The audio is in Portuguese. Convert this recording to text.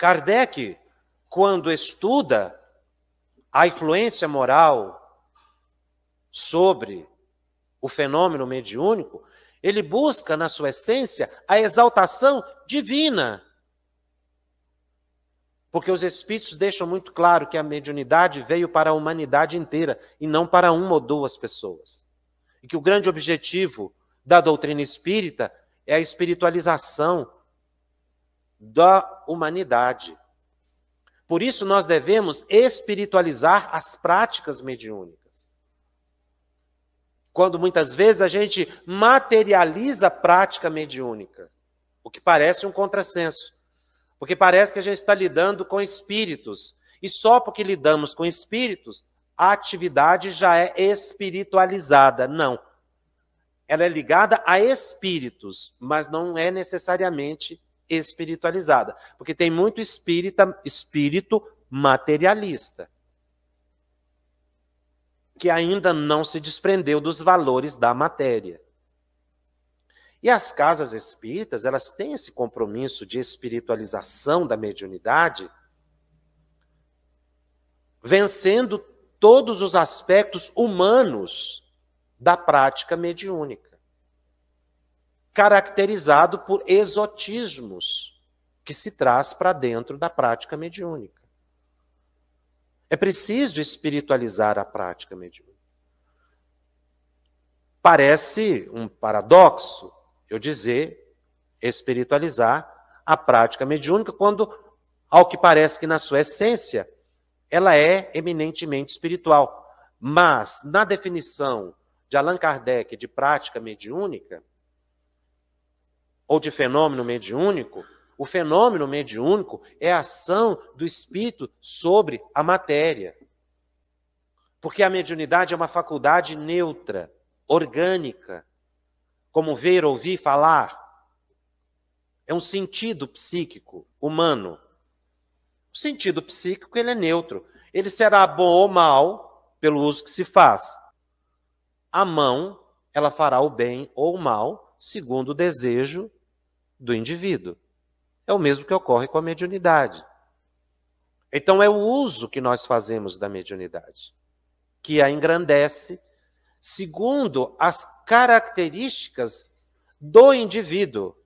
Kardec, quando estuda a influência moral sobre o fenômeno mediúnico, ele busca na sua essência a exaltação divina. Porque os espíritos deixam muito claro que a mediunidade veio para a humanidade inteira e não para uma ou duas pessoas. E que o grande objetivo da doutrina espírita é a espiritualização da humanidade. Por isso, nós devemos espiritualizar as práticas mediúnicas. Quando muitas vezes a gente materializa a prática mediúnica, o que parece um contrassenso, porque parece que a gente está lidando com espíritos, e só porque lidamos com espíritos, a atividade já é espiritualizada. Não. Ela é ligada a espíritos, mas não é necessariamente espiritualizada, porque tem muito espírita, espírito materialista que ainda não se desprendeu dos valores da matéria. E as casas espíritas, elas têm esse compromisso de espiritualização da mediunidade, vencendo todos os aspectos humanos da prática mediúnica caracterizado por exotismos que se traz para dentro da prática mediúnica. É preciso espiritualizar a prática mediúnica. Parece um paradoxo eu dizer espiritualizar a prática mediúnica quando, ao que parece que na sua essência, ela é eminentemente espiritual. Mas, na definição de Allan Kardec de prática mediúnica, ou de fenômeno mediúnico, o fenômeno mediúnico é a ação do espírito sobre a matéria. Porque a mediunidade é uma faculdade neutra, orgânica, como ver, ouvir, falar. É um sentido psíquico humano. O sentido psíquico ele é neutro. Ele será bom ou mal pelo uso que se faz. A mão, ela fará o bem ou o mal segundo o desejo do indivíduo. É o mesmo que ocorre com a mediunidade. Então, é o uso que nós fazemos da mediunidade, que a engrandece segundo as características do indivíduo,